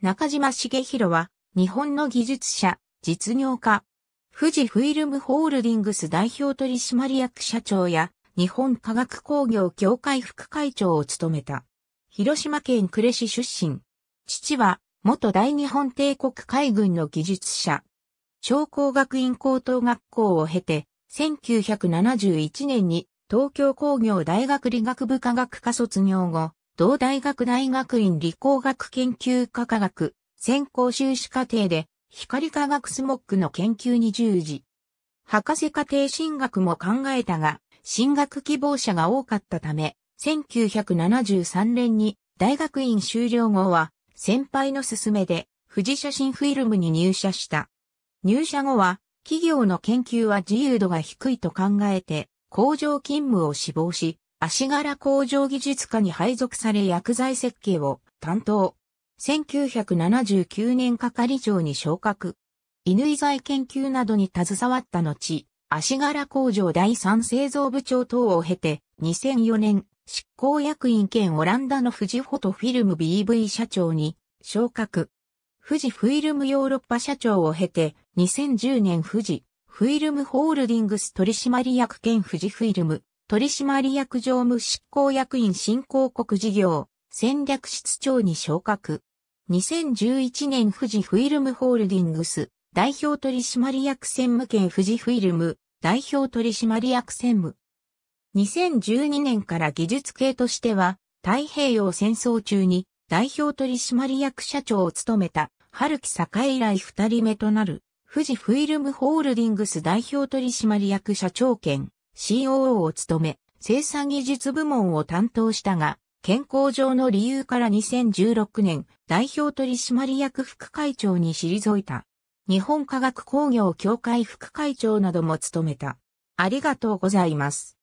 中島茂弘は、日本の技術者、実業家、富士フィルムホールディングス代表取締役社長や、日本科学工業協会副会長を務めた。広島県呉市出身。父は、元大日本帝国海軍の技術者。商工学院高等学校を経て、1971年に東京工業大学理学部科学科卒業後、同大学大学院理工学研究科科学、専攻修士課程で、光科学スモッグの研究に従事。博士課程進学も考えたが、進学希望者が多かったため、1973年に大学院修了後は、先輩の勧めで、富士写真フィルムに入社した。入社後は、企業の研究は自由度が低いと考えて、工場勤務を志望し、足柄工場技術科に配属され薬剤設計を担当。1979年係長に昇格。犬乾剤研究などに携わった後、足柄工場第三製造部長等を経て、2004年、執行役員兼オランダの富士フォトフィルム BV 社長に昇格。富士フィルムヨーロッパ社長を経て、2010年富士フィルムホールディングス取締役兼富士フィルム取締役常務執行役員新興国事業戦略室長に昇格。2011年富士フィルムホールディングス代表取締役専務兼富士フィルム代表取締役専務。2012年から技術系としては太平洋戦争中に代表取締役社長を務めた春木栄以来二人目となる富士フィルムホールディングス代表取締役社長兼 COO を務め、生産技術部門を担当したが、健康上の理由から2016年、代表取締役副会長に退いた。日本科学工業協会副会長なども務めた。ありがとうございます。